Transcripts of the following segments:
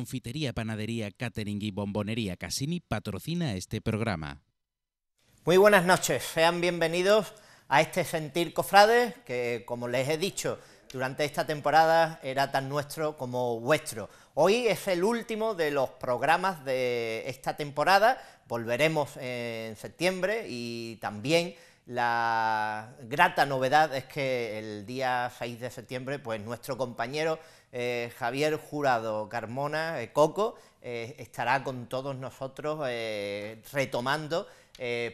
Confitería, Panadería, Catering y Bombonería Cassini patrocina este programa. Muy buenas noches, sean bienvenidos a este Sentir Cofrades, que como les he dicho, durante esta temporada era tan nuestro como vuestro. Hoy es el último de los programas de esta temporada, volveremos en septiembre y también la grata novedad es que el día 6 de septiembre, pues nuestro compañero eh, Javier Jurado Carmona, eh, Coco, eh, estará con todos nosotros retomando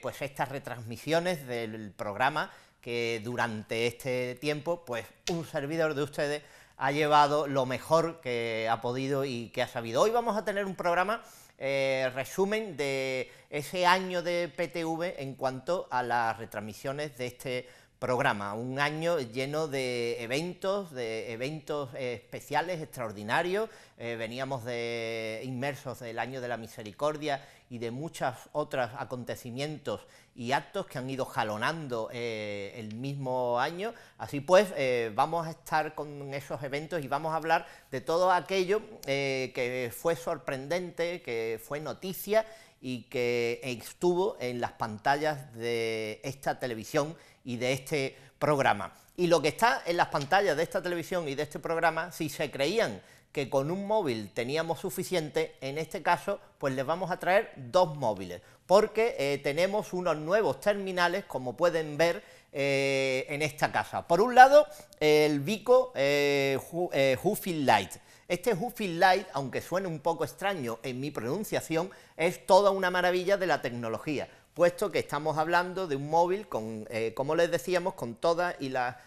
pues estas retransmisiones del programa que durante este tiempo pues un servidor de ustedes ha llevado lo mejor que ha podido y que ha sabido. Hoy vamos a tener un programa resumen de ese año de PTV en cuanto a las retransmisiones de este programa, un año lleno de eventos, de eventos eh, especiales, extraordinarios, eh, veníamos de inmersos del año de la misericordia y de muchos otros acontecimientos y actos que han ido jalonando eh, el mismo año. Así pues, vamos a estar con esos eventos y vamos a hablar de todo aquello que fue sorprendente, que fue noticia y que estuvo en las pantallas de esta televisión y de este programa. Y lo que está en las pantallas de esta televisión y de este programa, si se creían que con un móvil teníamos suficiente, en este caso pues les vamos a traer dos móviles, porque eh, tenemos unos nuevos terminales, como pueden ver, eh, en esta casa. Por un lado, el Vico eh, Huffing Light. Este Huffing Light, aunque suene un poco extraño en mi pronunciación, es toda una maravilla de la tecnología puesto que estamos hablando de un móvil con, eh, como les decíamos, con toda y la,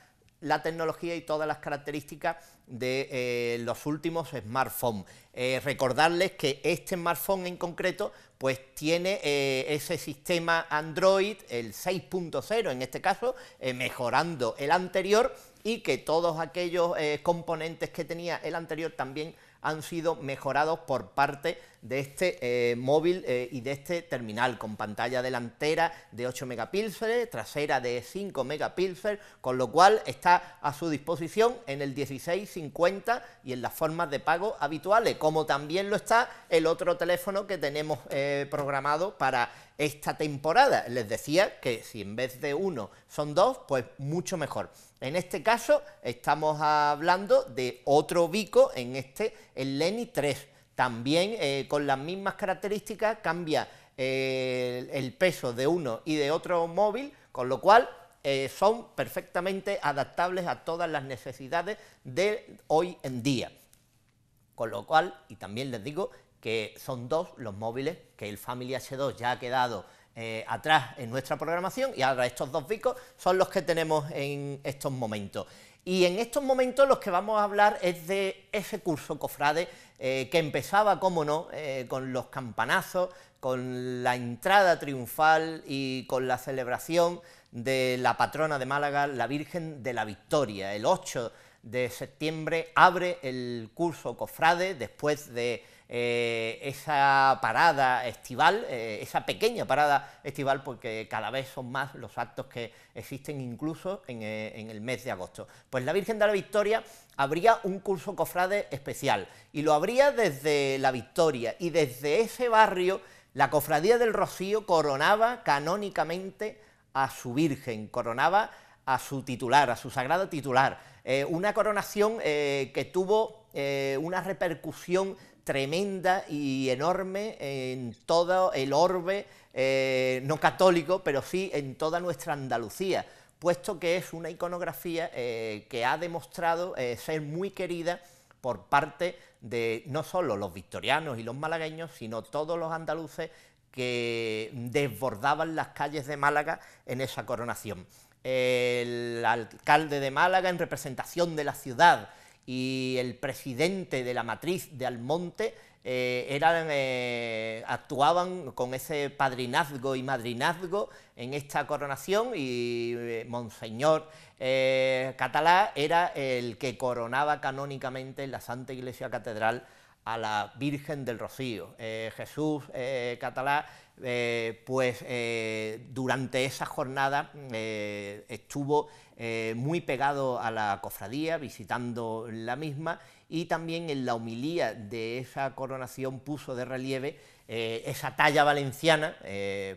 tecnología y todas las características de eh, los últimos smartphones. Eh, recordarles que este smartphone en concreto pues tiene ese sistema Android, el 6.0 en este caso, mejorando el anterior y que todos aquellos componentes que tenía el anterior también han sido mejorados por parte de este eh, móvil eh, y de este terminal, con pantalla delantera de 8 megapíxeles, trasera de 5 megapíxeles, con lo cual está a su disposición en el 1650 y en las formas de pago habituales, como también lo está el otro teléfono que tenemos eh, programado para esta temporada. Les decía que si en vez de uno son dos, pues mucho mejor. En este caso estamos hablando de otro bico en este el Leni 3. También eh, con las mismas características cambia eh, el, peso de uno y de otro móvil, con lo cual eh, son perfectamente adaptables a todas las necesidades de hoy en día. Con lo cual, y también les digo que son dos los móviles que el Family H2 ya ha quedado atrás en nuestra programación y ahora estos dos bicos son los que tenemos en estos momentos. Y en estos momentos los que vamos a hablar es de ese curso Cofrade eh, que empezaba, como no, eh, con los campanazos, con la entrada triunfal y con la celebración de la patrona de Málaga, la Virgen de la Victoria. El 8 de septiembre abre el curso Cofrade después de eh, esa parada estival, eh, esa pequeña parada estival, porque cada vez son más los actos que existen incluso eh, en, el mes de agosto. Pues la Virgen de la Victoria habría un curso cofrade especial y lo habría desde la Victoria y desde ese barrio la Cofradía del Rocío coronaba canónicamente a su Virgen, coronaba a su titular, a su sagrado titular. una coronación que tuvo una repercusión tremenda y enorme en todo el orbe, eh, no católico, pero sí en toda nuestra Andalucía, puesto que es una iconografía eh, que ha demostrado eh, ser muy querida por parte de no solo los victorianos y los malagueños, sino todos los andaluces que desbordaban las calles de Málaga en esa coronación. El alcalde de Málaga, en representación de la ciudad, y el presidente de la matriz de Almonte eh, eh, actuaban con ese padrinazgo y madrinazgo en esta coronación y eh, Monseñor Catalá era el que coronaba canónicamente en la Santa Iglesia Catedral a la Virgen del Rocío. Jesús Catalá eh, pues eh, durante esa jornada eh, estuvo muy pegado a la cofradía, visitando la misma, y también en la homilía de esa coronación puso de relieve esa talla valenciana,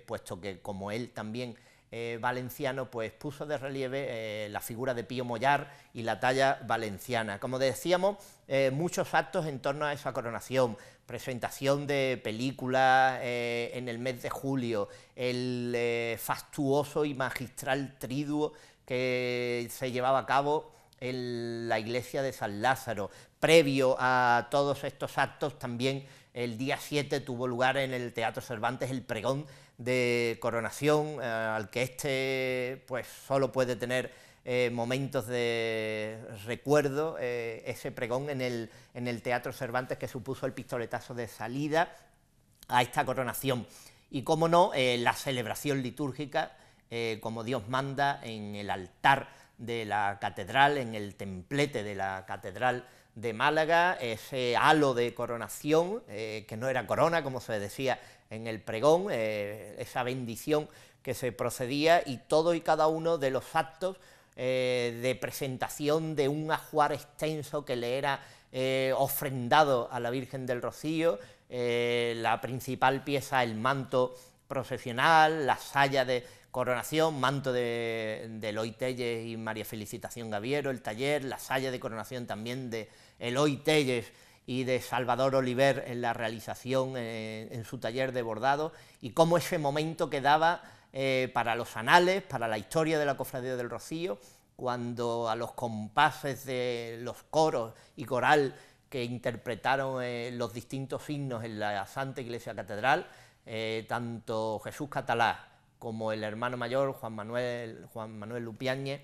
puesto que como él también eh, valenciano pues puso de relieve eh, la figura de Pío Mollar y la talla valenciana. Como decíamos, eh, muchos actos en torno a esa coronación, presentación de películas en el mes de julio, el fastuoso y magistral triduo que se llevaba a cabo en la iglesia de San Lázaro. Previo a todos estos actos también el día 7 tuvo lugar en el Teatro Cervantes el pregón de coronación, eh, al que este pues, solo puede tener eh, momentos de recuerdo, eh, ese pregón en el, en el Teatro Cervantes que supuso el pistoletazo de salida a esta coronación. Y cómo no, la celebración litúrgica, como Dios manda, en el altar de la catedral, en el templete de la catedral de Málaga, ese halo de coronación, que no era corona, como se decía en el pregón, eh, esa bendición que se procedía y todo y cada uno de los actos eh, de presentación de un ajuar extenso que le era eh, ofrendado a la Virgen del Rocío, la principal pieza, el manto procesional, la salla de coronación, manto de, Eloy Telles y María Felicitación Gaviero, el taller, la salla de coronación también de Eloy Telles y de Salvador Oliver en la realización eh, en su taller de bordado y cómo ese momento quedaba eh, para los anales, para la historia de la Cofradía del Rocío, cuando a los compases de los coros y coral que interpretaron eh, los distintos himnos en la Santa Iglesia Catedral, tanto Jesús Catalá como el hermano mayor Juan Manuel, Juan Manuel Lupiáñez,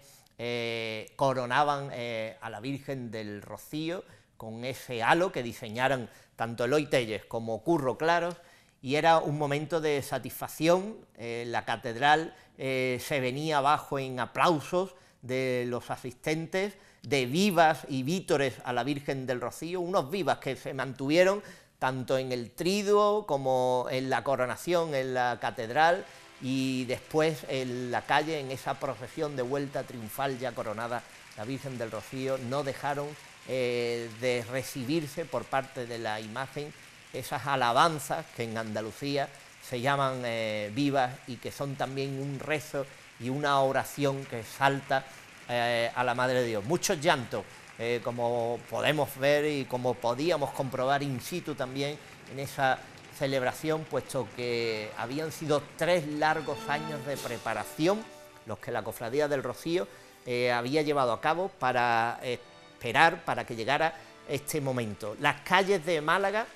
coronaban a la Virgen del Rocío con ese halo que diseñaron tanto Eloy Telles como Curro Claros, y era un momento de satisfacción. Eh, la catedral eh, se venía abajo en aplausos de los asistentes, de vivas y vítores a la Virgen del Rocío, unos vivas que se mantuvieron tanto en el triduo como en la coronación en la catedral y después en la calle, en esa procesión de vuelta triunfal ya coronada, la Virgen del Rocío, no dejaron eh, de recibirse por parte de la imagen esas alabanzas que en Andalucía se llaman eh, vivas y que son también un rezo y una oración que salta eh, a la Madre de Dios. Muchos llantos, como podemos ver y como podíamos comprobar in situ también en esa celebración, puesto que habían sido tres largos años de preparación los que la Cofradía del Rocío había llevado a cabo para esperar para que llegara este momento. Las calles de Málaga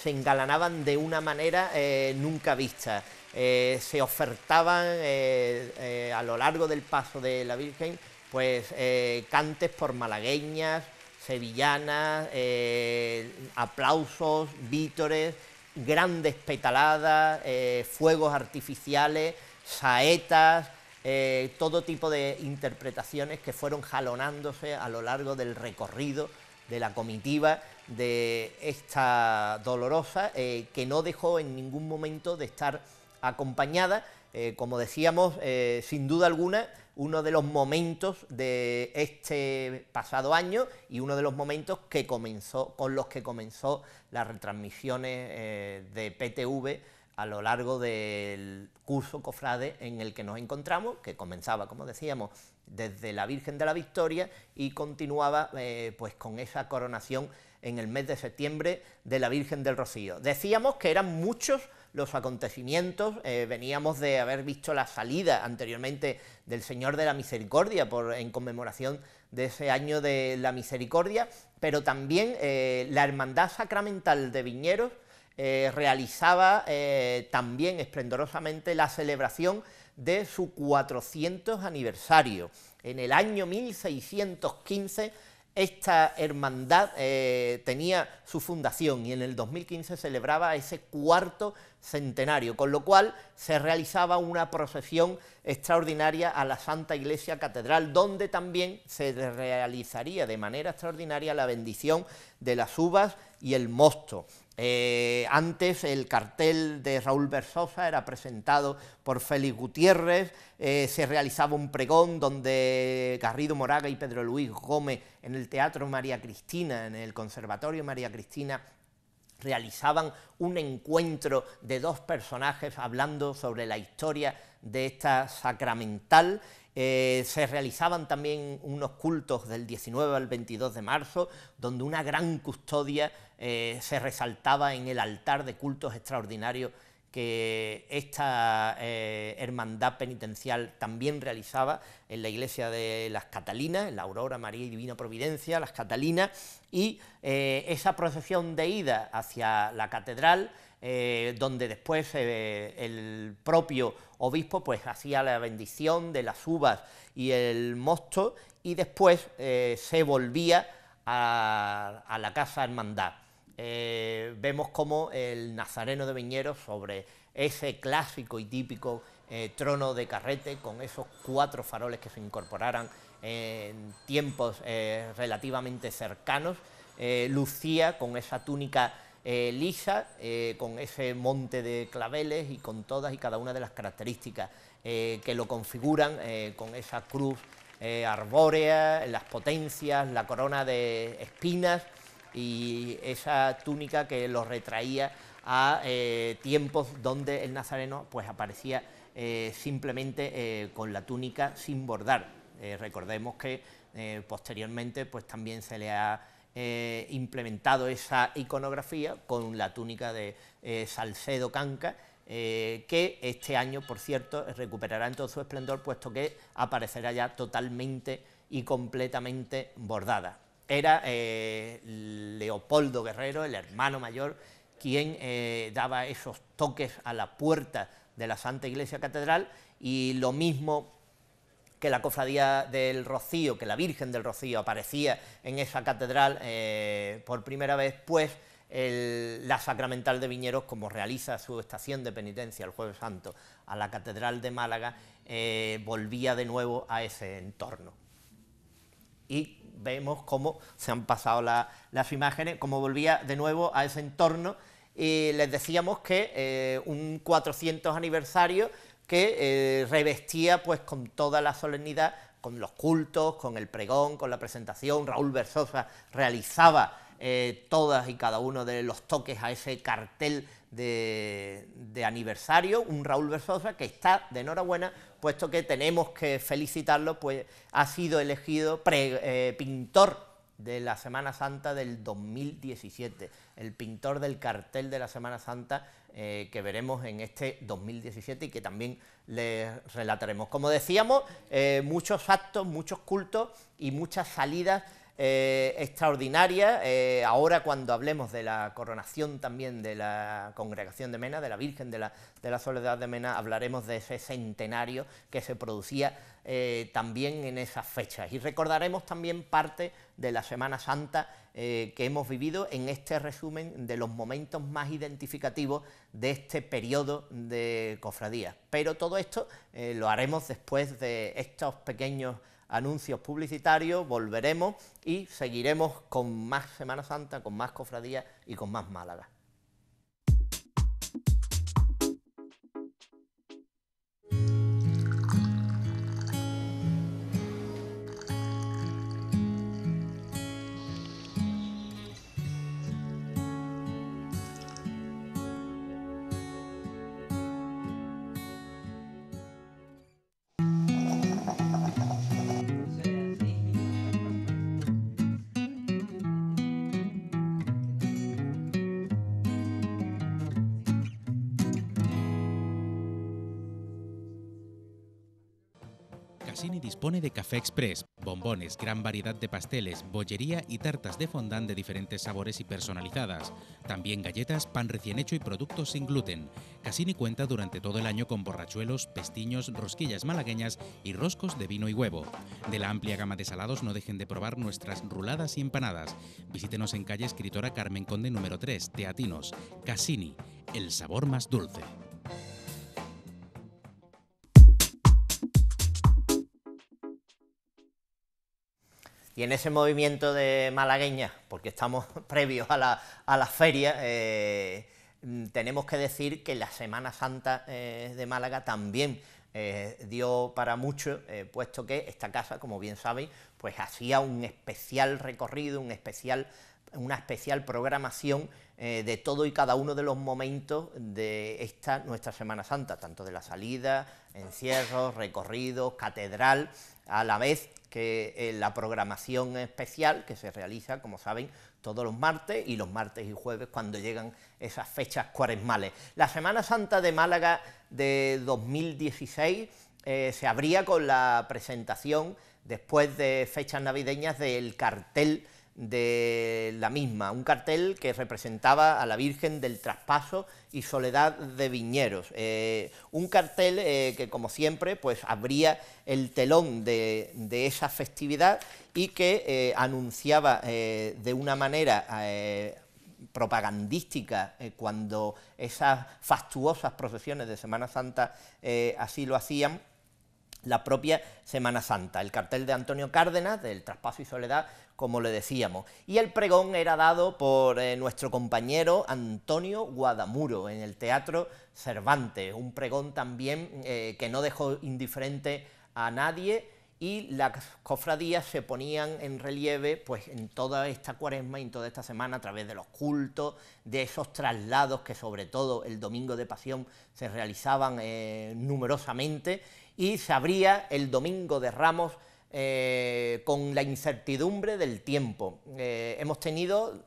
se engalanaban de una manera eh, nunca vista. Eh, se ofertaban eh, a lo largo del paso de la Virgen pues cantes por malagueñas, sevillanas, aplausos, vítores, grandes petaladas, fuegos artificiales, saetas, eh, todo tipo de interpretaciones que fueron jalonándose a lo largo del recorrido de la comitiva de esta dolorosa, eh, que no dejó en ningún momento de estar acompañada, eh, como decíamos, sin duda alguna, uno de los momentos de este pasado año y uno de los momentos que comenzó, con los que comenzó las retransmisiones de PTV a lo largo del curso cofrade en el que nos encontramos, que comenzaba, como decíamos, desde la Virgen de la Victoria y continuaba eh, pues con esa coronación en el mes de septiembre de la Virgen del Rocío. Decíamos que eran muchos los acontecimientos, eh, veníamos de haber visto la salida anteriormente del Señor de la Misericordia por, en conmemoración de ese año de la Misericordia, pero también eh, la Hermandad Sacramental de Viñeros, eh, realizaba eh, también esplendorosamente la celebración de su 400 aniversario. En el año 1615 esta hermandad eh, tenía su fundación y en el 2015 celebraba ese cuarto centenario, con lo cual se realizaba una procesión extraordinaria a la Santa Iglesia Catedral, donde también se realizaría de manera extraordinaria la bendición de las uvas y el mosto. Eh, antes el cartel de Raúl Berzosa era presentado por Félix Gutiérrez, eh, se realizaba un pregón donde Garrido Moraga y Pedro Luis Gómez en el Teatro María Cristina, en el Conservatorio María Cristina, realizaban un encuentro de dos personajes hablando sobre la historia de esta sacramental eh, se realizaban también unos cultos del 19 al 22 de marzo, donde una gran custodia eh, se resaltaba en el altar de cultos extraordinarios que esta eh, hermandad penitencial también realizaba en la iglesia de las Catalinas, en la Aurora María y Divina Providencia, las Catalinas, y esa procesión de ida hacia la catedral eh, donde después eh, el propio obispo pues hacía la bendición de las uvas y el mosto y después eh, se volvía a, la casa hermandad. vemos como el nazareno de Viñeros sobre ese clásico y típico trono de carrete con esos cuatro faroles que se incorporaran en tiempos relativamente cercanos, lucía con esa túnica eh, lisa, eh, con ese monte de claveles y con todas y cada una de las características eh, que lo configuran, con esa cruz arbórea, las potencias, la corona de espinas y esa túnica que lo retraía a tiempos donde el nazareno pues aparecía simplemente con la túnica sin bordar. recordemos que posteriormente pues también se le ha eh, implementado esa iconografía con la túnica de eh, Salcedo Canca, eh, que este año, por cierto, recuperará en todo su esplendor, puesto que aparecerá ya totalmente y completamente bordada. Era Leopoldo Guerrero, el hermano mayor, quien daba esos toques a la puerta de la Santa Iglesia Catedral y lo mismo que la cofradía del Rocío, que la Virgen del Rocío aparecía en esa catedral eh, por primera vez, pues la Sacramental de Viñeros, como realiza su estación de penitencia el Jueves Santo a la Catedral de Málaga, eh, volvía de nuevo a ese entorno. Y vemos cómo se han pasado las imágenes, cómo volvía de nuevo a ese entorno. Y les decíamos que eh, un 400 aniversario que eh, revestía pues con toda la solemnidad, con los cultos, con el pregón, con la presentación. Raúl Versosa realizaba eh, todas y cada uno de los toques a ese cartel de, aniversario, un Raúl Versosa que está de enhorabuena, puesto que tenemos que felicitarlo, pues ha sido elegido eh, pintor de la Semana Santa del 2017, el pintor del cartel de la Semana Santa eh, que veremos en este 2017 y que también les relataremos. Como decíamos, eh, muchos actos, muchos cultos y muchas salidas eh, extraordinarias. ahora cuando hablemos de la coronación también de la congregación de Mena, de la Virgen de la, de la Soledad de Mena, hablaremos de ese centenario que se producía también en esas fechas. Y recordaremos también parte de la Semana Santa eh, que hemos vivido en este resumen de los momentos más identificativos de este periodo de cofradía. Pero todo esto eh, lo haremos después de estos pequeños anuncios publicitarios, volveremos y seguiremos con más Semana Santa, con más cofradía y con más Málaga. Express, bombones, gran variedad de pasteles, bollería y tartas de fondant de diferentes sabores y personalizadas. También galletas, pan recién hecho y productos sin gluten. Casini cuenta durante todo el año con borrachuelos, pestiños, rosquillas malagueñas y roscos de vino y huevo. De la amplia gama de salados no dejen de probar nuestras ruladas y empanadas. Visítenos en calle Escritora Carmen Conde número 3, Teatinos. Casini, el sabor más dulce. Y en ese movimiento de malagueña, porque estamos previos a la, feria, eh, mm, tenemos que decir que la Semana Santa eh, de Málaga también eh, dio para mucho, puesto que esta casa, como bien sabéis, pues hacía un especial recorrido, un especial, una especial programación eh, de todo y cada uno de los momentos de esta nuestra Semana Santa, tanto de la salida, encierros, recorridos, catedral, a la vez que eh, la programación especial que se realiza, como saben, todos los martes y los martes y jueves cuando llegan esas fechas cuaresmales. La Semana Santa de Málaga de 2016 eh, se abría con la presentación, después de fechas navideñas, del cartel de la misma, un cartel que representaba a la Virgen del Traspaso y Soledad de Viñeros. Eh, un cartel eh, que, como siempre, pues abría el telón de, esa festividad y que eh, anunciaba de una manera propagandística cuando esas fastuosas procesiones de Semana Santa así lo hacían, la propia Semana Santa. El cartel de Antonio Cárdenas, del Traspaso y Soledad, como le decíamos. Y el pregón era dado por eh, nuestro compañero Antonio Guadamuro en el Teatro Cervantes, un pregón también eh, que no dejó indiferente a nadie y las cofradías se ponían en relieve pues en toda esta cuaresma y en toda esta semana a través de los cultos, de esos traslados que sobre todo el domingo de pasión se realizaban eh, numerosamente y se abría el domingo de ramos eh, con la incertidumbre del tiempo. Eh, hemos tenido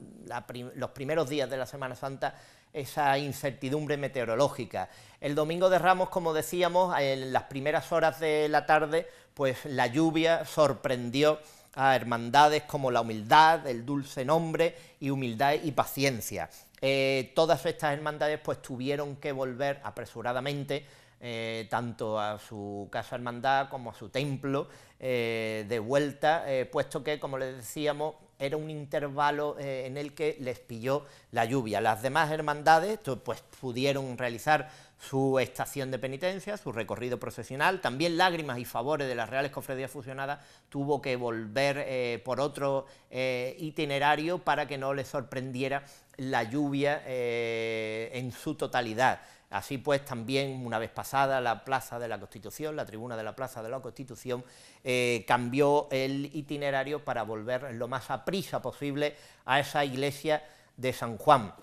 los primeros días de la Semana Santa esa incertidumbre meteorológica. El domingo de Ramos, como decíamos, en las primeras horas de la tarde, pues la lluvia sorprendió a hermandades como la humildad, el dulce nombre y humildad y paciencia. Eh, todas estas hermandades pues tuvieron que volver apresuradamente eh, tanto a su casa hermandad como a su templo eh, de vuelta, eh, puesto que, como les decíamos, era un intervalo en el que les pilló la lluvia. Las demás hermandades pues, pudieron realizar su estación de penitencia, su recorrido procesional, también Lágrimas y Favores de las Reales Cofradías Fusionadas tuvo que volver por otro itinerario para que no les sorprendiera la lluvia en su totalidad. Así pues, también, una vez pasada la Plaza de la Constitución, la tribuna de la Plaza de la Constitución, eh, cambió el itinerario para volver lo más a prisa posible a esa iglesia de San Juan.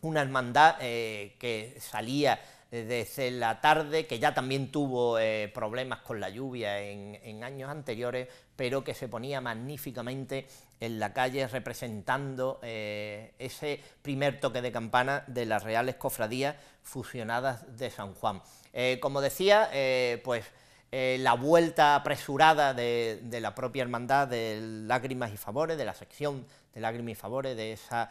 Una hermandad eh, que salía eh, desde la tarde, que ya también tuvo problemas con la lluvia en, años anteriores, pero que se ponía magníficamente en la calle representando eh, ese primer toque de campana de las reales cofradías fusionadas de San Juan. Eh, como decía, eh, pues la vuelta apresurada de, la propia hermandad de Lágrimas y Favores, de la sección de Lágrimas y Favores, de esa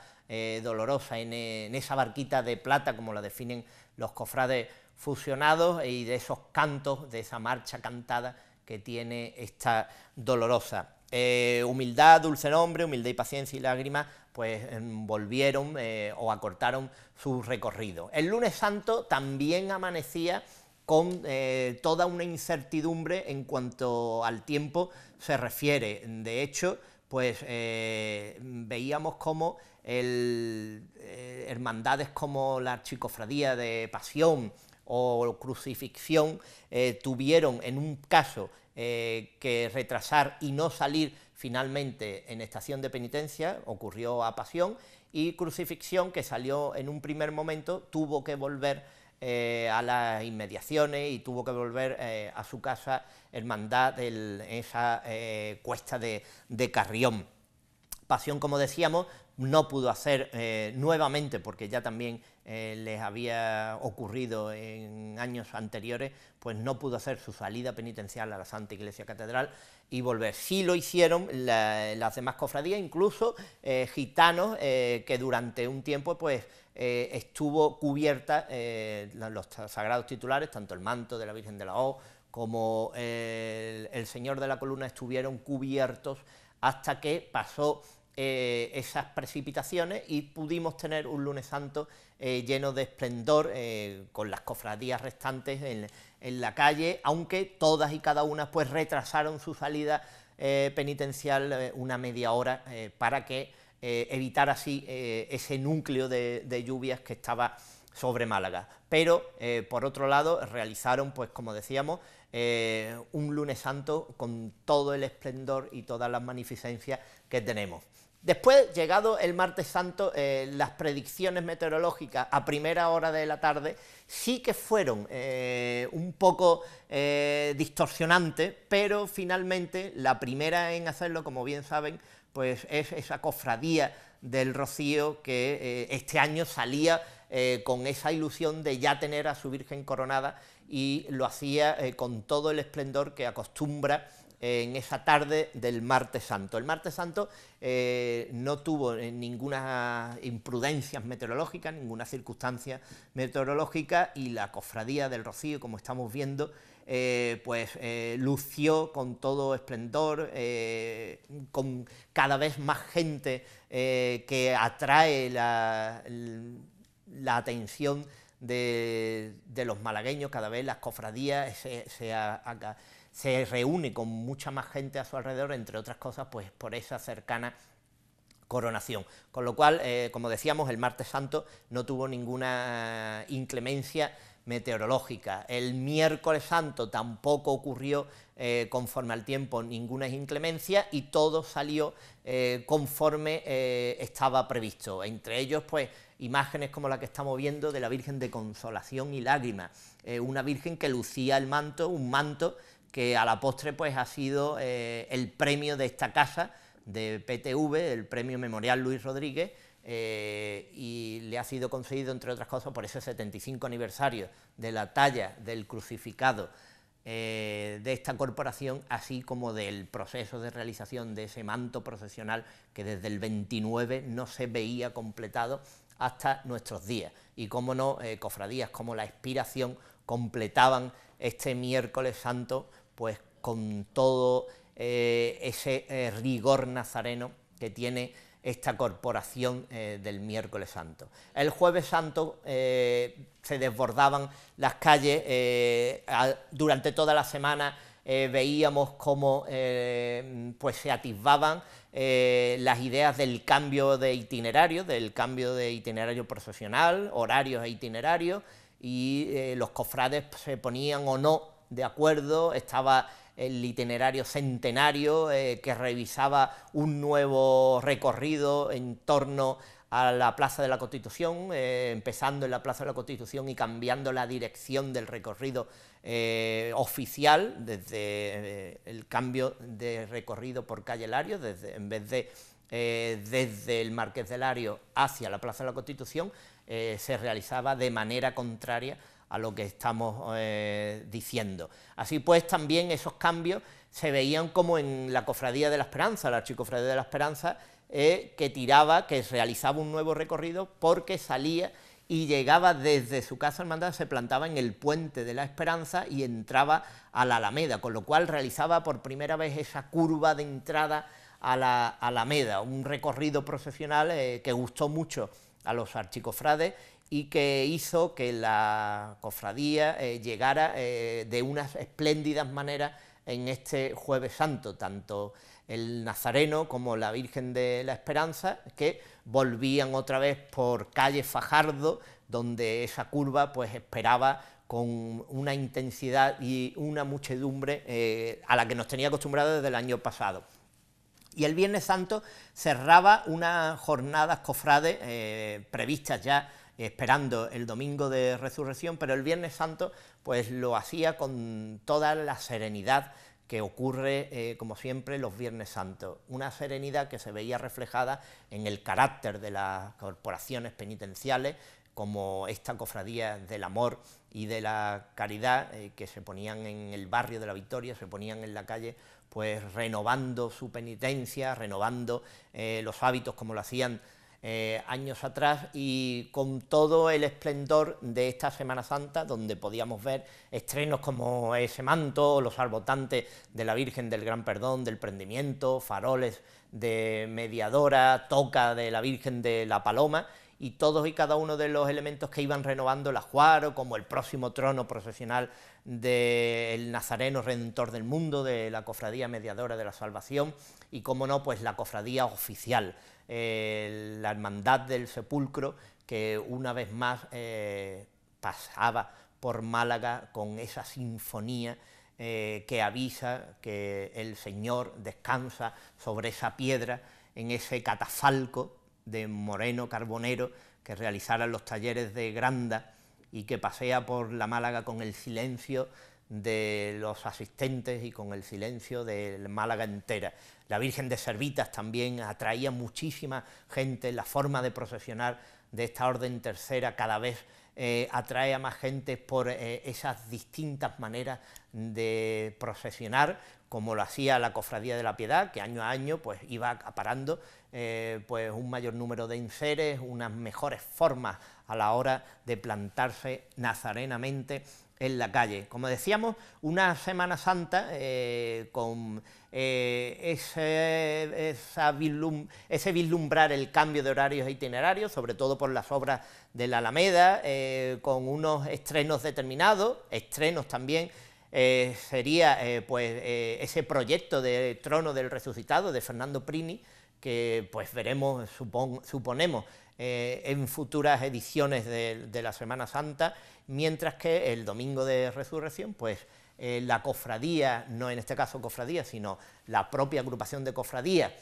dolorosa, en, en esa barquita de plata, como la definen los cofrades fusionados, y de esos cantos, de esa marcha cantada que tiene esta dolorosa. Eh, humildad, dulce nombre, humildad y paciencia y lágrimas, pues em, volvieron eh, o acortaron su recorrido. El lunes santo también amanecía con eh, toda una incertidumbre en cuanto al tiempo se refiere. De hecho, pues veíamos cómo hermandades como la chicofradía de Pasión o Crucifixión tuvieron en un caso eh, que retrasar y no salir finalmente en estación de penitencia, ocurrió a Pasión, y Crucifixión, que salió en un primer momento, tuvo que volver eh, a las inmediaciones y tuvo que volver eh, a su casa Hermandad en esa cuesta de Carrión. Pasión, como decíamos, no pudo hacer eh, nuevamente, porque ya también eh, les había ocurrido en años anteriores, pues no pudo hacer su salida penitencial a la Santa Iglesia Catedral y volver. Sí lo hicieron las demás cofradías, incluso eh, gitanos, que durante un tiempo pues estuvo cubierta los sagrados titulares, tanto el manto de la Virgen de la O como el Señor de la Columna estuvieron cubiertos hasta que pasó eh, esas precipitaciones y pudimos tener un lunes santo eh, lleno de esplendor eh, con las cofradías restantes en, la calle, aunque todas y cada una pues retrasaron su salida penitencial una media hora para que evitar así ese núcleo de, lluvias que estaba sobre Málaga. Pero, por otro lado, realizaron, pues como decíamos, un lunes santo con todo el esplendor y todas las magnificencias que tenemos. Después, llegado el martes santo, eh, las predicciones meteorológicas a primera hora de la tarde sí que fueron eh, un poco eh, distorsionantes, pero finalmente la primera en hacerlo, como bien saben, pues es esa cofradía del Rocío que este año salía con esa ilusión de ya tener a su Virgen coronada y lo hacía con todo el esplendor que acostumbra en esa tarde del martes santo. El martes santo eh, no tuvo eh, ninguna imprudencia meteorológica, ninguna circunstancia meteorológica y la cofradía del Rocío, como estamos viendo, eh, pues lució con todo esplendor, con cada vez más gente que atrae la, atención de, los malagueños, cada vez las cofradías se, se se reúne con mucha más gente a su alrededor, entre otras cosas, pues por esa cercana coronación. Con lo cual, eh, como decíamos, el martes santo no tuvo ninguna inclemencia meteorológica. El miércoles santo tampoco ocurrió eh, conforme al tiempo ninguna inclemencia y todo salió eh, conforme estaba previsto. Entre ellos, pues, imágenes como la que estamos viendo de la Virgen de Consolación y Lágrimas, una Virgen que lucía el manto, un manto que a la postre pues, ha sido eh, el premio de esta casa, de PTV, el premio Memorial Luis Rodríguez, eh, y le ha sido concedido, entre otras cosas, por ese 75 aniversario de la talla del crucificado eh, de esta corporación, así como del proceso de realización de ese manto procesional que desde el 29 no se veía completado hasta nuestros días. Y cómo no, cofradías como la Expiración completaban este miércoles santo pues con todo eh, ese eh, rigor nazareno que tiene esta corporación eh, del miércoles santo. El jueves santo se desbordaban las calles, durante toda la semana veíamos cómo pues se atisbaban las ideas del cambio de itinerario, del cambio de itinerario profesional... horarios e itinerarios, y los cofrades se ponían o no de acuerdo, estaba el itinerario centenario eh, que revisaba un nuevo recorrido en torno a la Plaza de la Constitución, eh, empezando en la Plaza de la Constitución y cambiando la dirección del recorrido eh, oficial, desde el cambio de recorrido por calle Lario, desde, en vez de desde el Marqués de Lario hacia la Plaza de la Constitución, se realizaba de manera contraria a lo que estamos eh, diciendo. Así pues, también esos cambios se veían como en la Cofradía de la Esperanza, la Archicofradía de la Esperanza, eh, que tiraba, que realizaba un nuevo recorrido porque salía y llegaba desde su casa hermandad, se plantaba en el puente de la Esperanza y entraba a la Alameda, con lo cual realizaba por primera vez esa curva de entrada a la Alameda, un recorrido profesional... Eh, que gustó mucho a los archicofrades y que hizo que la cofradía eh, llegara eh, de unas espléndidas maneras en este jueves santo, tanto el Nazareno como la Virgen de la Esperanza, que volvían otra vez por calle Fajardo, donde esa curva pues esperaba con una intensidad y una muchedumbre eh, a la que nos tenía acostumbrados desde el año pasado. Y el Viernes Santo cerraba unas jornadas cofrades previstas ya esperando el domingo de resurrección, pero el Viernes Santo pues lo hacía con toda la serenidad que ocurre, eh, como siempre, los Viernes Santos. Una serenidad que se veía reflejada en el carácter de las corporaciones penitenciales, como esta cofradía del amor y de la caridad, eh, que se ponían en el barrio de la Victoria, se ponían en la calle, pues renovando su penitencia, renovando eh, los hábitos como lo hacían eh, años atrás y con todo el esplendor de esta Semana Santa, donde podíamos ver estrenos como ese manto, los arbotantes de la Virgen del Gran Perdón, del Prendimiento, faroles de Mediadora, toca de la Virgen de la Paloma y todos y cada uno de los elementos que iban renovando el Juaro... como el próximo trono procesional del Nazareno Redentor del Mundo, de la Cofradía Mediadora de la Salvación, y como no, pues la Cofradía Oficial, la Hermandad del Sepulcro, que una vez más eh, pasaba por Málaga con esa sinfonía eh, que avisa que el Señor descansa sobre esa piedra, en ese catafalco de Moreno Carbonero que realizaran los talleres de Granda y que pasea por la Málaga con el silencio de los asistentes y con el silencio de Málaga entera. La Virgen de Servitas también atraía muchísima gente, la forma de procesionar de esta orden tercera cada vez eh, atrae a más gente por eh, esas distintas maneras de procesionar, como lo hacía la Cofradía de la Piedad, que año a año pues, iba aparando eh, pues, un mayor número de inseres, unas mejores formas a la hora de plantarse nazarenamente en la calle. Como decíamos, una Semana Santa eh, con eh, ese, vislumbrar el cambio de horarios e itinerarios, sobre todo por las obras de la Alameda, eh, con unos estrenos determinados, estrenos también. sería pues ese proyecto de Trono del Resucitado de Fernando Prini, que pues veremos, suponemos, eh, en futuras ediciones de, la Semana Santa, mientras que el Domingo de Resurrección, pues eh, la cofradía, no en este caso cofradía, sino la propia agrupación de cofradías,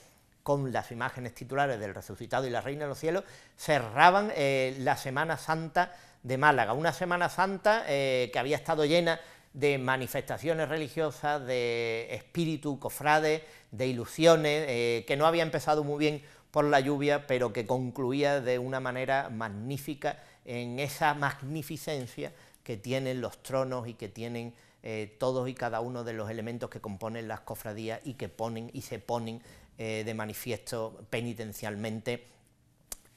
con las imágenes titulares del resucitado y la reina de los cielos, cerraban eh, la Semana Santa de Málaga, una Semana Santa que había estado llena de manifestaciones religiosas, de espíritu cofrade, de ilusiones, que no había empezado muy bien por la lluvia, pero que concluía de una manera magnífica en esa magnificencia que tienen los tronos y que tienen eh, todos y cada uno de los elementos que componen las cofradías y que ponen y se ponen eh, de manifiesto penitencialmente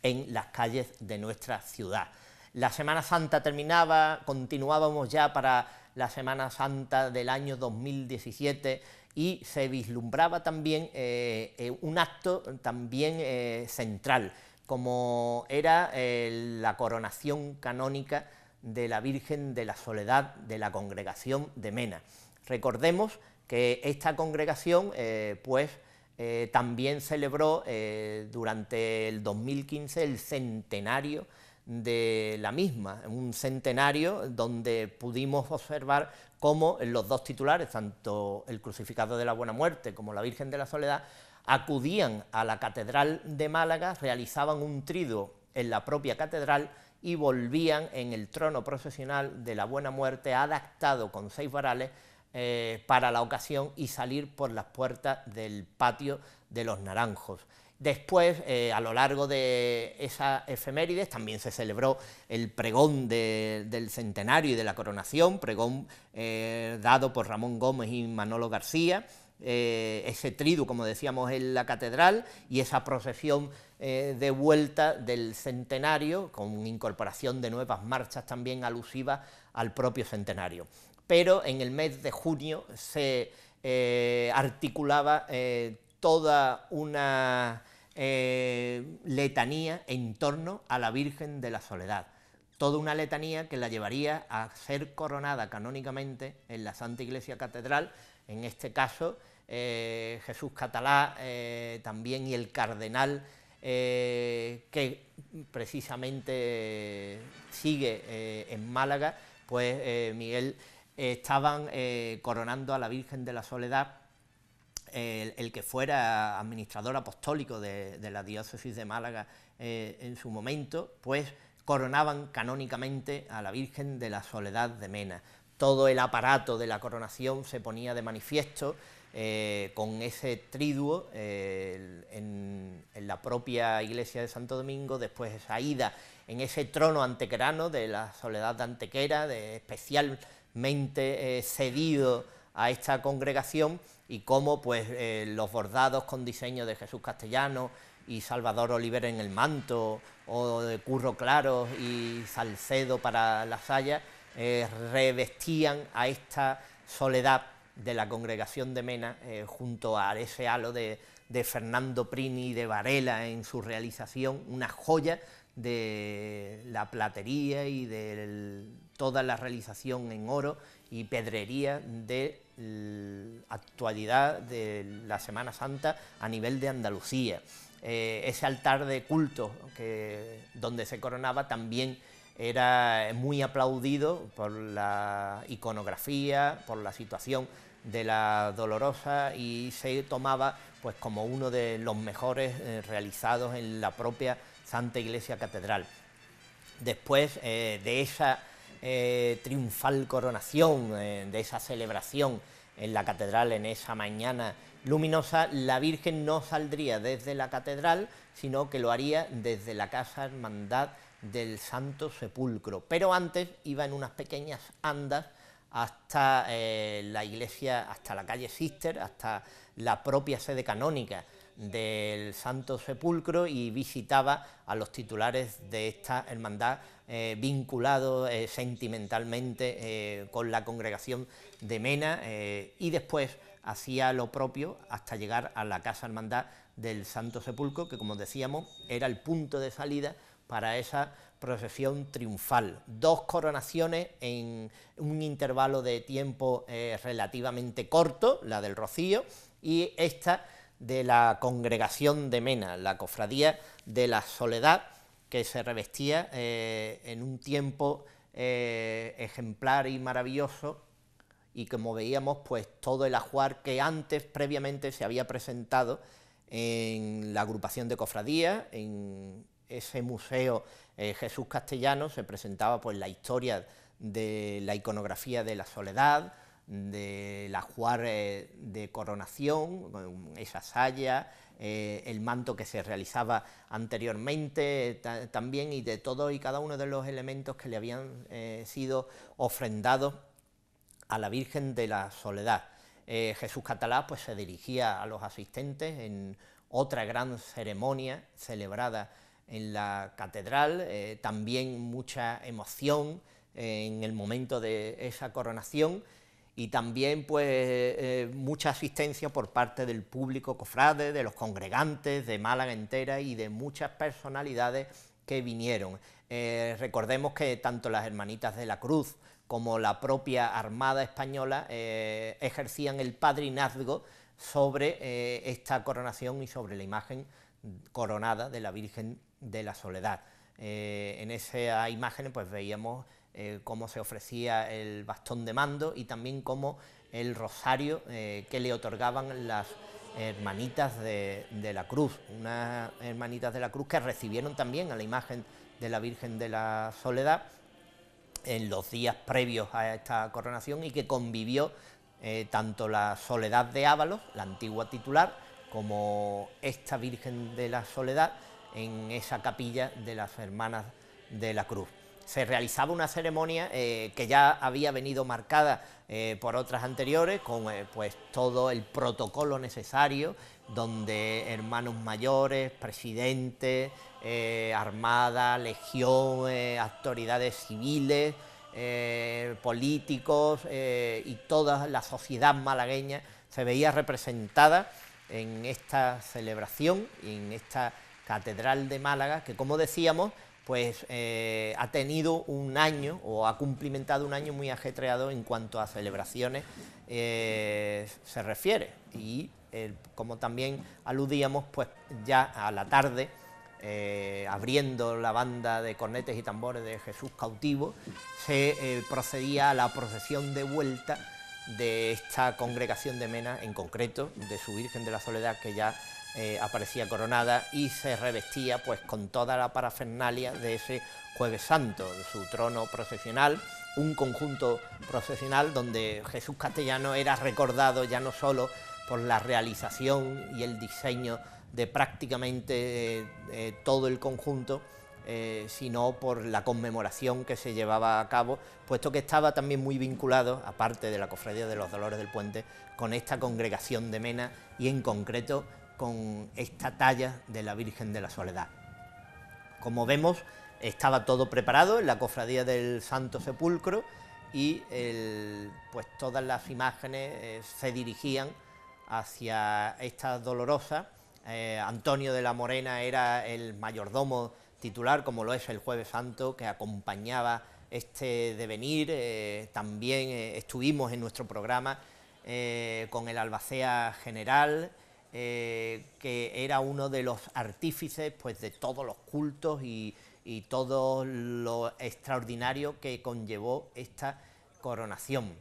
en las calles de nuestra ciudad. La Semana Santa terminaba, continuábamos ya para la Semana Santa del año 2017 y se vislumbraba también eh, eh, un acto también eh, central, como era la coronación canónica de la Virgen de la Soledad de la Congregación de Mena. Recordemos que esta congregación pues, también celebró durante el 2015 el centenario de la misma, un centenario donde pudimos observar cómo los dos titulares, tanto el crucificado de la Buena Muerte como la Virgen de la Soledad, acudían a la Catedral de Málaga, realizaban un trido en la propia catedral y volvían en el trono procesional de la Buena Muerte, adaptado con seis varales eh, para la ocasión y salir por las puertas del patio de los Naranjos. Después, eh, a lo largo de esas efemérides, también se celebró el pregón del centenario y de la coronación, pregón eh, dado por Ramón Gómez y Manolo García, eh, ese tridu, como decíamos, en la catedral y esa procesión de vuelta del centenario, con incorporación de nuevas marchas también alusivas al propio centenario. Pero en el mes de junio se articulaba toda una eh, letanía en torno a la Virgen de la Soledad. Toda una letanía que la llevaría a ser coronada canónicamente en la Santa Iglesia Catedral, en este caso eh, Jesús Catalá eh, también y el cardenal que precisamente sigue en Málaga, pues Miguel estaban coronando a la Virgen de la Soledad el, que fuera administrador apostólico de, la diócesis de Málaga eh, en su momento, pues coronaban canónicamente a la Virgen de la Soledad de Mena. Todo el aparato de la coronación se ponía de manifiesto eh, con ese triduo eh, en, la propia iglesia de Santo Domingo, después esa ida en ese trono antequerano de la Soledad de Antequera, de especialmente cedido a esta congregación y cómo pues, eh, los bordados con diseño de Jesús Castellano y Salvador Oliver en el manto, o de Curro Claro y Salcedo para la Saya... Eh, revestían a esta soledad de la congregación de Mena eh, junto a ese halo de, Fernando Prini y de Varela en su realización, una joya de la platería y de toda la realización en oro y pedrería de actualidad de la Semana Santa a nivel de Andalucía. Eh, ese altar de culto donde se coronaba también era muy aplaudido por la iconografía, por la situación de la Dolorosa y se tomaba pues como uno de los mejores eh, realizados en la propia Santa Iglesia Catedral. Después eh, de esa eh, triunfal coronación, eh, de esa celebración en la catedral en esa mañana luminosa, la Virgen no saldría desde la catedral, sino que lo haría desde la casa hermandad del Santo Sepulcro. Pero antes iba en unas pequeñas andas hasta eh, la iglesia, hasta la calle Sister, hasta la propia sede canónica del Santo Sepulcro y visitaba a los titulares de esta hermandad vinculado eh, vinculados eh, sentimentalmente eh, con la congregación de Mena y después hacía lo propio hasta llegar a la Casa Hermandad del Santo Sepulcro, que como decíamos era el punto de salida para esa procesión triunfal. Dos coronaciones en un intervalo de tiempo relativamente corto, la del Rocío y esta de la congregación de Mena, la cofradía de la soledad que se revestía eh, en un tiempo eh, ejemplar y maravilloso y como veíamos pues todo el ajuar que antes previamente se había presentado en la agrupación de cofradías, en ese museo eh, Jesús Castellano se presentaba pues la historia de la iconografía de la soledad, de la Juárez eh, de coronación, esa saya, eh, el manto que se realizaba anteriormente también y de todo y cada uno de los elementos que le habían eh, sido ofrendados a la Virgen de la Soledad. Jesús Catalá pues, se dirigía a los asistentes en otra gran ceremonia celebrada en la catedral, también mucha emoción en el momento de esa coronación y también pues eh, eh, mucha asistencia por parte del público cofrade, de los congregantes, de Málaga entera y de muchas personalidades que vinieron. Eh, recordemos que tanto las Hermanitas de la Cruz como la propia Armada Española ejercían el padrinazgo sobre esta coronación y sobre la imagen coronada de la Virgen de la Soledad. en esa imagen pues veíamos eh, cómo se ofrecía el bastón de mando y también cómo el rosario eh, que le otorgaban las hermanitas de, la cruz, unas hermanitas de la cruz que recibieron también a la imagen de la Virgen de la Soledad en los días previos a esta coronación y que convivió eh, tanto la Soledad de Ábalos, la antigua titular, como esta Virgen de la Soledad en esa capilla de las Hermanas de la Cruz se realizaba una ceremonia eh, que ya había venido marcada eh, por otras anteriores, con eh, pues todo el protocolo necesario, donde hermanos mayores, presidentes, armada, legión, autoridades civiles, políticos y toda la sociedad malagueña se veía representada en esta celebración, en esta Catedral de Málaga, que como decíamos, pues eh, ha tenido un año o ha cumplimentado un año muy ajetreado en cuanto a celebraciones eh, se refiere. Y como también aludíamos, pues ya a la tarde, eh, abriendo la banda de cornetes y tambores de Jesús cautivo, se procedía a la procesión de vuelta de esta congregación de Mena, en concreto de su Virgen de la Soledad, que ya eh, aparecía coronada y se revestía pues con toda la parafernalia de ese Jueves Santo, de su trono procesional, un conjunto procesional donde Jesús Castellano era recordado ya no solo por la realización y el diseño de prácticamente eh, eh, todo el conjunto, sino por la conmemoración que se llevaba a cabo, puesto que estaba también muy vinculado, aparte de la Cofradía de los Dolores del Puente, con esta congregación de Mena y en concreto con esta talla de la Virgen de la Soledad. Como vemos, estaba todo preparado en la cofradía del Santo Sepulcro y pues todas las imágenes eh, se dirigían hacia esta dolorosa. Eh, Antonio de la Morena era el mayordomo titular, como lo es el Jueves Santo, que acompañaba este devenir. Eh, también estuvimos en nuestro programa con el albacea general, eh, que era uno de los artífices pues, de todos los cultos y, todo lo extraordinario que conllevó esta coronación.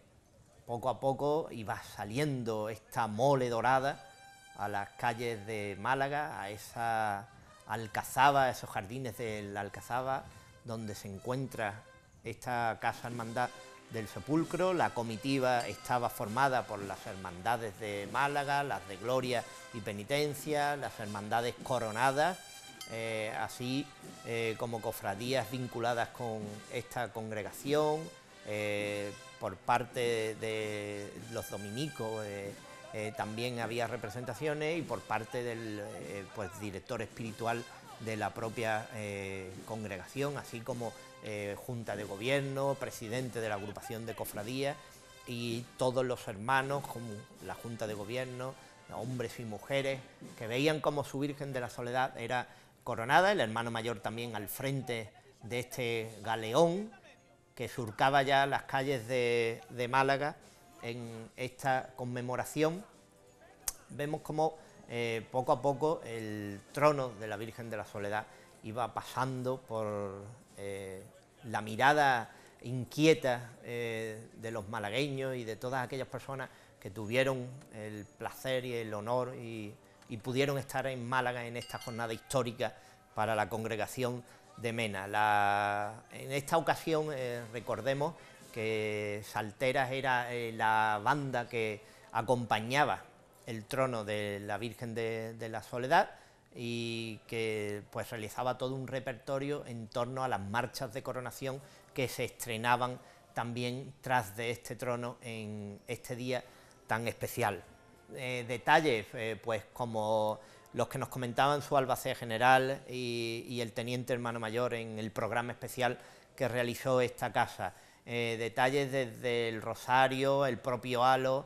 Poco a poco iba saliendo esta mole dorada a las calles de Málaga, a esa alcazaba, esos jardines del alcazaba, donde se encuentra esta casa hermandad del sepulcro. La comitiva estaba formada por las hermandades de Málaga, las de Gloria y Penitencia, las hermandades coronadas, eh, así eh, como cofradías vinculadas con esta congregación, eh, por parte de los dominicos. también había representaciones y por parte del pues, director espiritual de la propia congregación, así como eh, junta de gobierno, presidente de la agrupación de cofradías y todos los hermanos, como la junta de gobierno, hombres y mujeres, que veían como su Virgen de la Soledad era coronada, el hermano mayor también al frente de este galeón que surcaba ya las calles de, Málaga en esta conmemoración. Vemos como eh, poco a poco el trono de la Virgen de la Soledad iba pasando por eh, la mirada inquieta eh, de los malagueños y de todas aquellas personas que tuvieron el placer y el honor y, pudieron estar en Málaga en esta jornada histórica para la congregación de Mena. en esta ocasión eh, recordemos que Salteras era la banda que acompañaba el trono de la Virgen de la Soledad y que pues realizaba todo un repertorio en torno a las marchas de coronación que se estrenaban también tras de este trono en este día tan especial. Eh, detalles, eh, pues como los que nos comentaban su albacea general y, el teniente hermano mayor en el programa especial que realizó esta casa. Eh, detalles desde el rosario, el propio halo,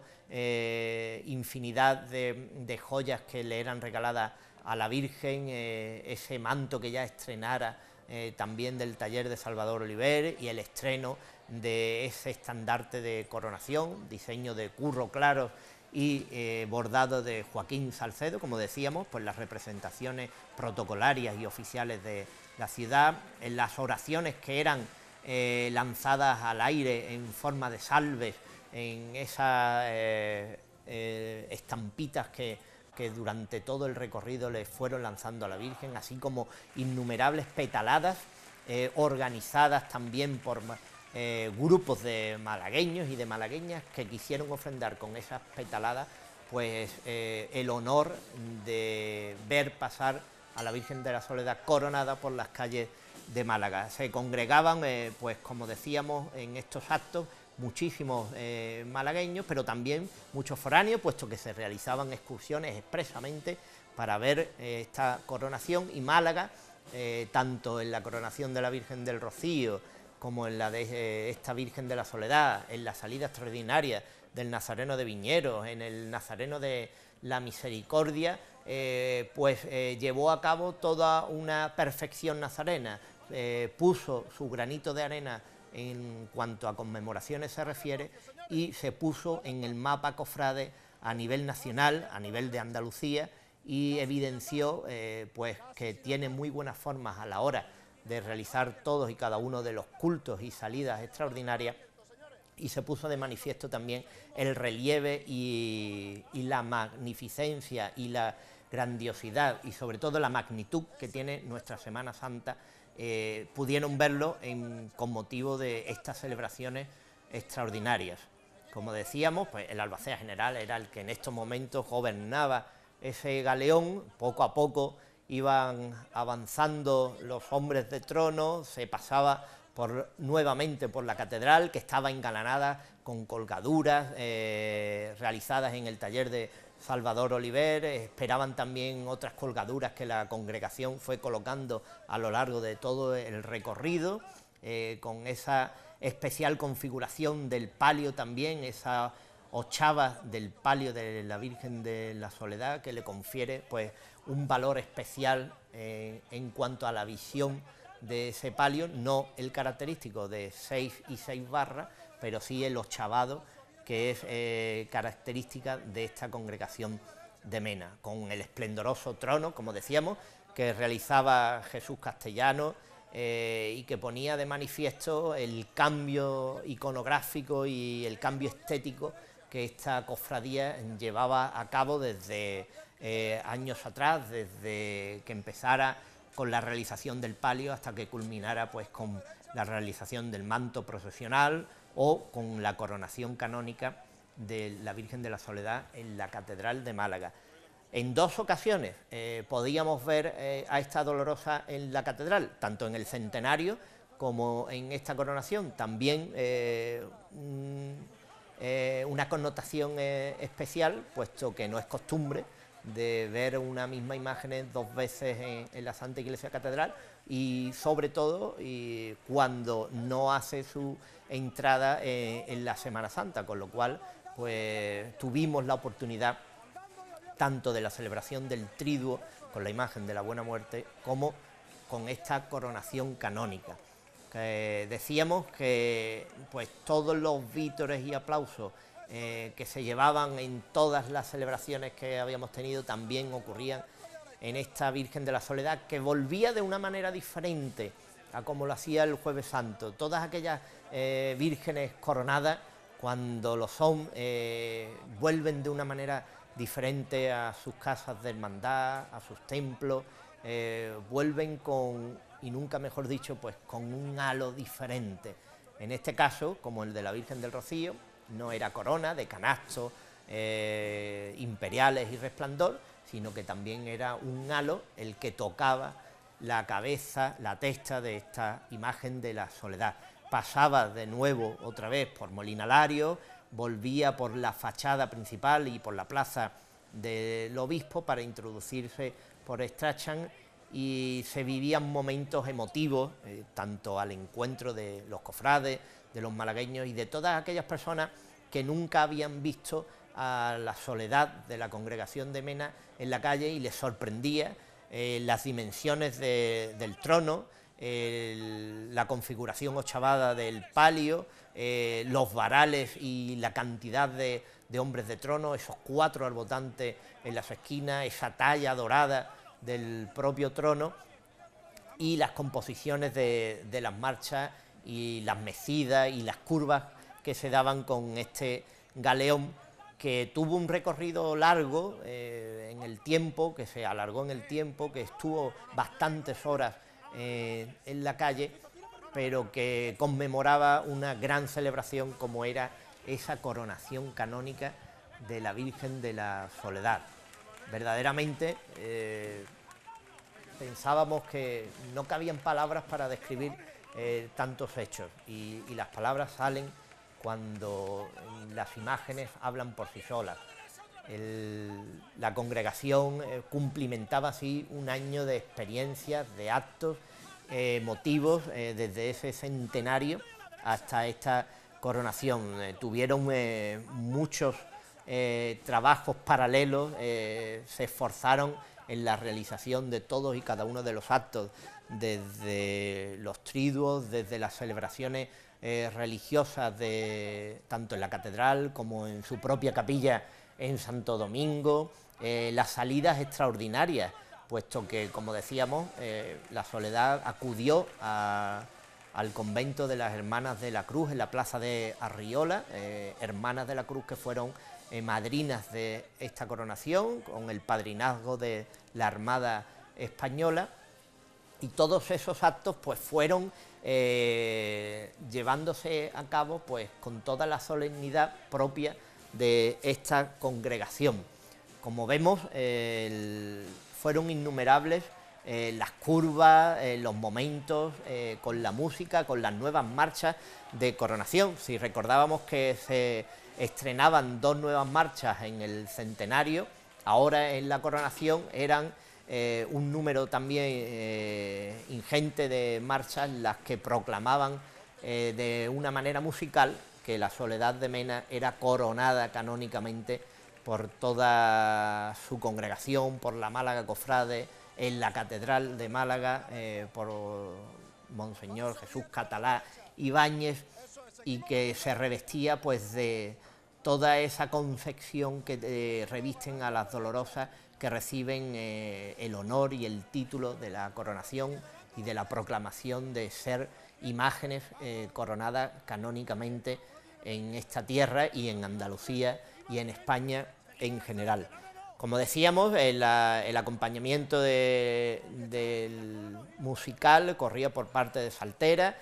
infinidad de joyas que le eran regaladas a la Virgen, eh, ese manto que ya estrenara eh, también del taller de Salvador Oliver y el estreno de ese estandarte de coronación, diseño de curro claro y eh, bordado de Joaquín Salcedo, como decíamos, pues las representaciones protocolarias y oficiales de la ciudad, en las oraciones que eran lanzadas al aire en forma de salves, en esas estampitas que que durante todo el recorrido le fueron lanzando a la Virgen, así como innumerables petaladas eh, organizadas también por eh, grupos de malagueños y de malagueñas que quisieron ofrendar con esas petaladas pues eh, el honor de ver pasar a la Virgen de la Soledad coronada por las calles de Málaga. Se congregaban, pues como decíamos, en estos actos muchísimos eh, malagueños, pero también muchos foráneos, puesto que se realizaban excursiones expresamente para ver eh, esta coronación y Málaga, eh, tanto en la coronación de la Virgen del Rocío como en la de esta Virgen de la Soledad, en la salida extraordinaria del Nazareno de Viñeros, en el Nazareno de la Misericordia, pues llevó a cabo toda una perfección nazarena, puso su granito de arena en cuanto a conmemoraciones se refiere y se puso en el mapa cofrade a nivel nacional, a nivel de Andalucía y evidenció eh, pues que tiene muy buenas formas a la hora de realizar todos y cada uno de los cultos y salidas extraordinarias y se puso de manifiesto también el relieve y la magnificencia y la grandiosidad y sobre todo la magnitud que tiene nuestra Semana Santa eh, pudieron verlo con motivo de estas celebraciones extraordinarias. Como decíamos, pues, el albacea general era el que en estos momentos gobernaba ese galeón, poco a poco iban avanzando los hombres de trono, se pasaba por, nuevamente por la catedral, que estaba engalanada con colgaduras eh, realizadas en el taller de Salvador Oliver, esperaban también otras colgaduras que la congregación fue colocando a lo largo de todo el recorrido, eh, con esa especial configuración del palio también, esa ochava del palio de la Virgen de la Soledad que le confiere pues, un valor especial eh, en cuanto a la visión de ese palio, no el característico de seis y seis barras, pero sí el ochavado que es eh, característica de esta congregación de Mena, con el esplendoroso trono, como decíamos, que realizaba Jesús Castellano eh, y que ponía de manifiesto el cambio iconográfico y el cambio estético que esta cofradía llevaba a cabo desde eh, años atrás, desde que empezara con la realización del palio hasta que culminara pues con la realización del manto procesional, o con la coronación canónica de la Virgen de la Soledad en la Catedral de Málaga. En dos ocasiones eh, podíamos ver eh, a esta dolorosa en la catedral, tanto en el centenario como en esta coronación. También eh, mm, una connotación especial, puesto que no es costumbre de ver una misma imagen dos veces en, la Santa Iglesia Catedral y sobre todo cuando no hace su entrada eh, en la Semana Santa, con lo cual pues tuvimos la oportunidad tanto de la celebración del triduo con la imagen de la Buena Muerte como con esta coronación canónica. decíamos que pues todos los vítores y aplausos eh, que se llevaban en todas las celebraciones que habíamos tenido también ocurrían en esta Virgen de la Soledad, que volvía de una manera diferente a como lo hacía el Jueves Santo. Todas aquellas eh, vírgenes coronadas, cuando lo son, eh, vuelven de una manera diferente a sus casas de hermandad, a sus templos, vuelven con, y nunca mejor dicho, pues con un halo diferente. En este caso, como el de la Virgen del Rocío, no era corona de canastos eh, imperiales y resplandor, sino que también era un halo el que tocaba la cabeza, la testa de esta imagen de la soledad. Pasaba de nuevo otra vez por Molinalario, volvía por la fachada principal y por la plaza del obispo para introducirse por Strachan y se vivían momentos emotivos, eh, tanto al encuentro de los cofrades, de los malagueños y de todas aquellas personas que nunca habían visto a la soledad de la congregación de Mena en la calle y les sorprendía eh, las dimensiones del trono, la configuración ochavada del palio, eh, los varales y la cantidad de, hombres de trono, esos cuatro arbotantes en las esquinas, esa talla dorada del propio trono y las composiciones de, de las marchas y las mecidas y las curvas que se daban con este galeón que tuvo un recorrido largo eh, en el tiempo, que se alargó en el tiempo, que estuvo bastantes horas eh, en la calle, pero que conmemoraba una gran celebración como era esa coronación canónica de la Virgen de la Soledad. Verdaderamente eh, pensábamos que no cabían palabras para describir eh, tantos hechos y, las palabras salen cuando las imágenes hablan por sí solas. la congregación eh, cumplimentaba así un año de experiencias, de actos, eh, motivos, desde ese centenario hasta esta coronación. tuvieron muchos trabajos paralelos, se esforzaron en la realización de todos y cada uno de los actos, desde los triduos, desde las celebraciones eh, religiosas de, tanto en la catedral como en su propia capilla en Santo Domingo, eh, las salidas extraordinarias, puesto que, como decíamos, eh, la Soledad acudió al convento de las Hermanas de la Cruz en la plaza de Arriola, Hermanas de la Cruz que fueron madrinas de esta coronación, con el padrinazgo de la Armada Española y todos esos actos pues fueron eh, llevándose a cabo pues con toda la solemnidad propia de esta congregación. Como vemos, fueron innumerables eh, las curvas, eh, los momentos, con la música, con las nuevas marchas de coronación. Si recordábamos que se estrenaban dos nuevas marchas en el centenario, ahora en la coronación eran eh, un número también eh, ingente de marchas las que proclamaban eh, de una manera musical que la soledad de Mena era coronada canónicamente por toda su congregación, por la Málaga Cofrade, en la Catedral de Málaga, por Monseñor Jesús Catalá Ibáñez, y que se revestía pues de toda esa concepción que revisten a las dolorosas que reciben eh, el honor y el título de la coronación y de la proclamación de ser imágenes eh, coronadas canónicamente en esta tierra y en Andalucía y en España en general. Como decíamos, eh, el, acompañamiento del musical corría por parte de Saltera,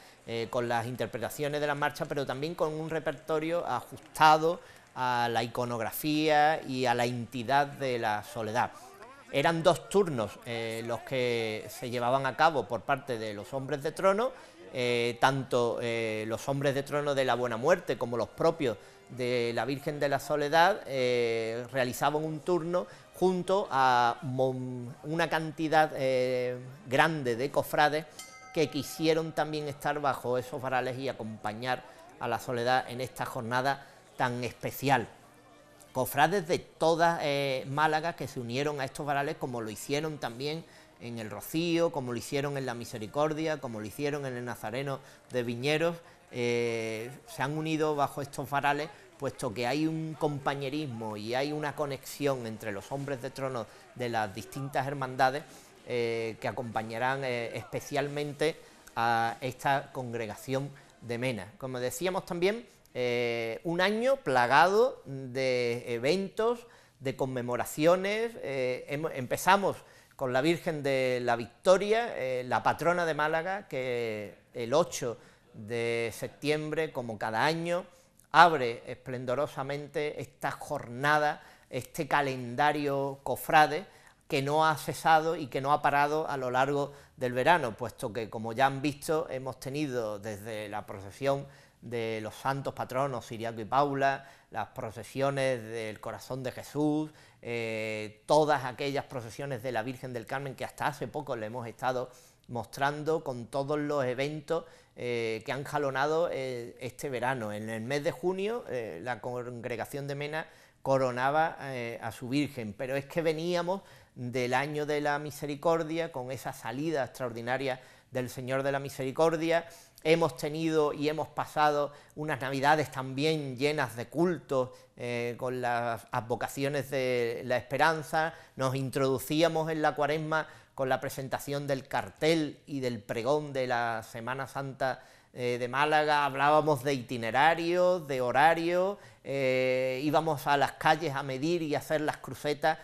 con las interpretaciones de la marcha, pero también con un repertorio ajustado a la iconografía y a la entidad de la soledad. Eran dos turnos eh, los que se llevaban a cabo por parte de los hombres de trono, eh, tanto eh, los hombres de trono de la Buena Muerte como los propios de la Virgen de la Soledad realizaban un turno junto a una cantidad grande de cofrades que quisieron también estar bajo esos varales y acompañar a la soledad en esta jornada tan especial. Cofrades de toda eh, Málaga que se unieron a estos varales como lo hicieron también en el Rocío, como lo hicieron en la Misericordia, como lo hicieron en el Nazareno de Viñeros, eh, se han unido bajo estos varales puesto que hay un compañerismo y hay una conexión entre los hombres de trono de las distintas hermandades eh, que acompañarán especialmente a esta congregación de Mena. Como decíamos también, eh, un año plagado de eventos, de conmemoraciones. Eh, empezamos con la Virgen de la Victoria, eh, la patrona de Málaga, que el 8 de septiembre, como cada año, abre esplendorosamente esta jornada, este calendario cofrade que no ha cesado y que no ha parado a lo largo del verano, puesto que, como ya han visto, hemos tenido desde la procesión de los santos patronos Siriaco y Paula, las procesiones del corazón de Jesús, eh, todas aquellas procesiones de la Virgen del Carmen que hasta hace poco le hemos estado mostrando con todos los eventos eh, que han jalonado eh, este verano. En el mes de junio la congregación de Mena coronaba a su Virgen, pero es que veníamos del año de la misericordia con esa salida extraordinaria del Señor de la Misericordia, hemos tenido y hemos pasado unas navidades también llenas de cultos, eh, con las advocaciones de la esperanza, nos introducíamos en la cuaresma con la presentación del cartel y del pregón de la Semana Santa eh, de Málaga, hablábamos de itinerarios, de horario, eh, íbamos a las calles a medir y hacer las crucetas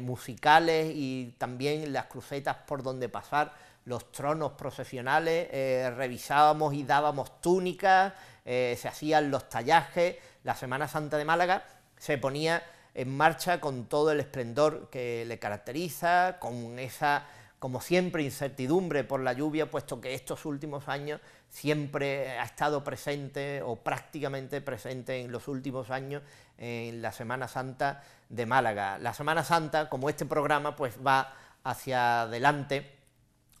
musicales y también las crucetas por donde pasar los tronos procesionales, eh, revisábamos y dábamos túnicas, eh, se hacían los tallajes, la Semana Santa de Málaga se ponía en marcha con todo el esplendor que le caracteriza, con esa, como siempre, incertidumbre por la lluvia, puesto que estos últimos años siempre ha estado presente o prácticamente presente en los últimos años en la Semana Santa de Málaga. La Semana Santa, como este programa, pues va hacia adelante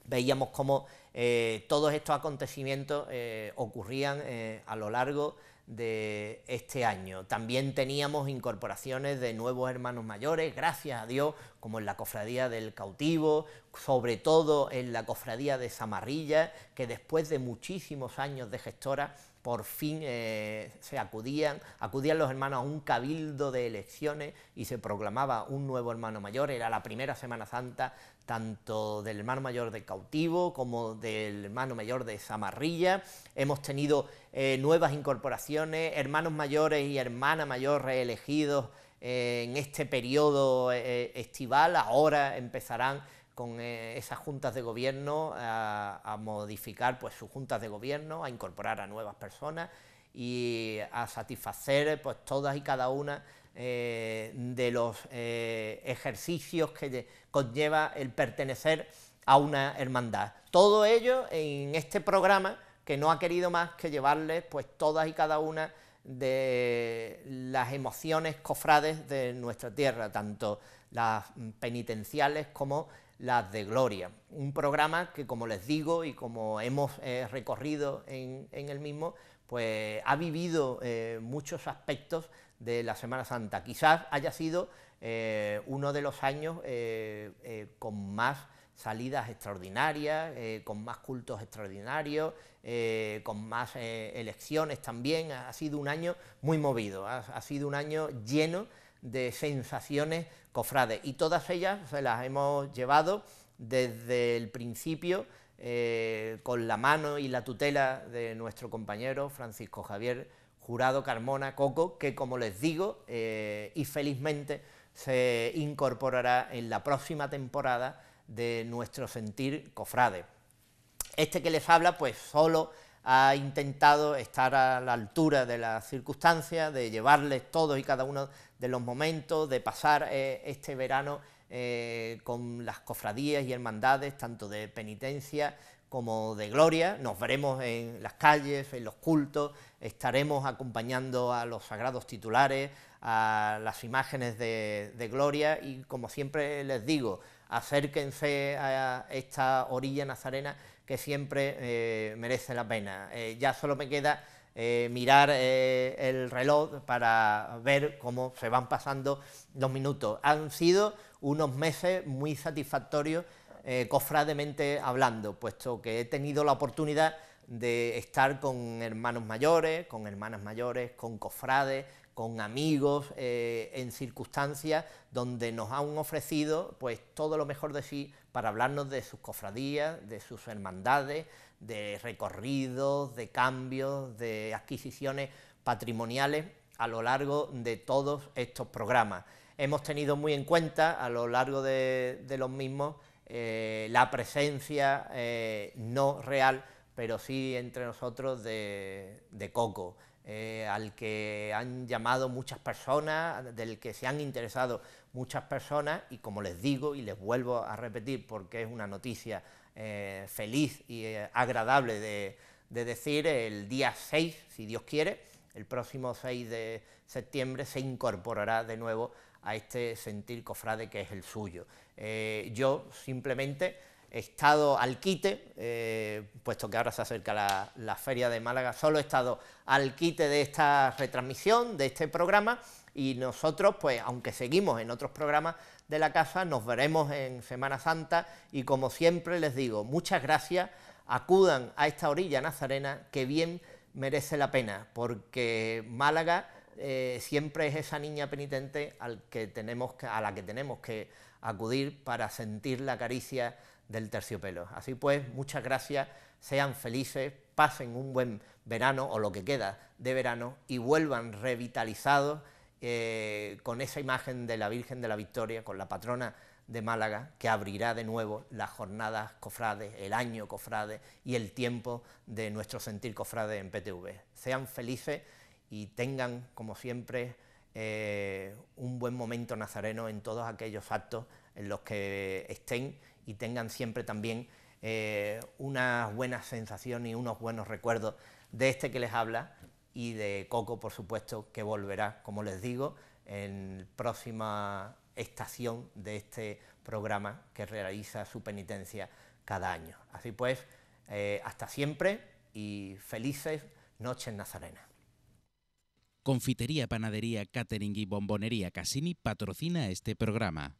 veíamos cómo eh, todos estos acontecimientos eh, ocurrían eh, a lo largo de este año. También teníamos incorporaciones de nuevos hermanos mayores, gracias a Dios, como en la cofradía del cautivo, sobre todo en la cofradía de Zamarrilla, que después de muchísimos años de gestora, por fin se acudían, acudían los hermanos a un cabildo de elecciones y se proclamaba un nuevo hermano mayor, era la primera Semana Santa tanto del hermano mayor de Cautivo como del hermano mayor de Zamarrilla. Hemos tenido eh, nuevas incorporaciones, hermanos mayores y hermana mayor reelegidos eh, en este periodo eh, estival. Ahora empezarán con esas juntas de gobierno a, modificar pues, sus juntas de gobierno, a incorporar a nuevas personas y a satisfacer pues, todas y cada una eh, de los eh, ejercicios que conlleva el pertenecer a una hermandad. Todo ello en este programa que no ha querido más que llevarles pues todas y cada una de las emociones cofrades de nuestra tierra, tanto las penitenciales como las de gloria. Un programa que, como les digo y como hemos eh, recorrido en, el mismo, pues ha vivido muchos aspectos de la Semana Santa. Quizás haya sido eh, uno de los años eh, eh, con más salidas extraordinarias, con más cultos extraordinarios, con más elecciones también. Ha sido un año muy movido, ha, sido un año lleno de sensaciones cofrades y todas ellas se las hemos llevado desde el principio con la mano y la tutela de nuestro compañero Francisco Javier Jurado, Carmona, Coco, que como les digo, eh, y felizmente se incorporará en la próxima temporada de nuestro sentir cofrade. Este que les habla, pues solo ha intentado estar a la altura de las circunstancias, de llevarles todos y cada uno de los momentos, de pasar eh, este verano eh, con las cofradías y hermandades, tanto de penitencia como de gloria. Nos veremos en las calles, en los cultos, estaremos acompañando a los sagrados titulares, a las imágenes de, gloria y como siempre les digo, acérquense a esta orilla nazarena que siempre eh, merece la pena. Eh, ya solo me queda eh, mirar el reloj para ver cómo se van pasando los minutos. Han sido unos meses muy satisfactorios, cofrademente hablando, puesto que he tenido la oportunidad de estar con hermanos mayores, con hermanas mayores, con cofrades, con amigos, eh, en circunstancias donde nos han ofrecido pues todo lo mejor de sí para hablarnos de sus cofradías, de sus hermandades, de recorridos, de cambios, de adquisiciones patrimoniales a lo largo de todos estos programas. Hemos tenido muy en cuenta a lo largo de, los mismos eh, la presencia eh, no real pero sí entre nosotros de, Coco, eh, al que han llamado muchas personas, del que se han interesado muchas personas y como les digo y les vuelvo a repetir porque es una noticia eh, feliz y eh, agradable de, de, decir, el día 6, si Dios quiere, el próximo 6 de septiembre se incorporará de nuevo a este sentir cofrade que es el suyo. yo simplemente estado al quite, eh, puesto que ahora se acerca la, la, Feria de Málaga, solo he estado al quite de esta retransmisión, de este programa, y nosotros, pues, aunque seguimos en otros programas de la casa, nos veremos en Semana Santa, y como siempre les digo, muchas gracias, acudan a esta orilla nazarena, que bien merece la pena, porque Málaga eh, siempre es esa niña penitente al que tenemos a la que tenemos que acudir para sentir la caricia del terciopelo. Así pues, muchas gracias, sean felices, pasen un buen verano o lo que queda de verano y vuelvan revitalizados eh, con esa imagen de la Virgen de la Victoria, con la patrona de Málaga, que abrirá de nuevo las jornadas cofrades, el año cofrade y el tiempo de nuestro sentir cofrade en PTV. Sean felices y tengan, como siempre, eh, un buen momento nazareno en todos aquellos actos en los que estén y tengan siempre también eh, unas buenas sensaciones y unos buenos recuerdos de este que les habla y de Coco, por supuesto, que volverá, como les digo, en próxima estación de este programa que realiza su penitencia cada año. Así pues, eh, hasta siempre y felices noches Nazarena Confitería, panadería, catering y bombonería Cassini patrocina este programa.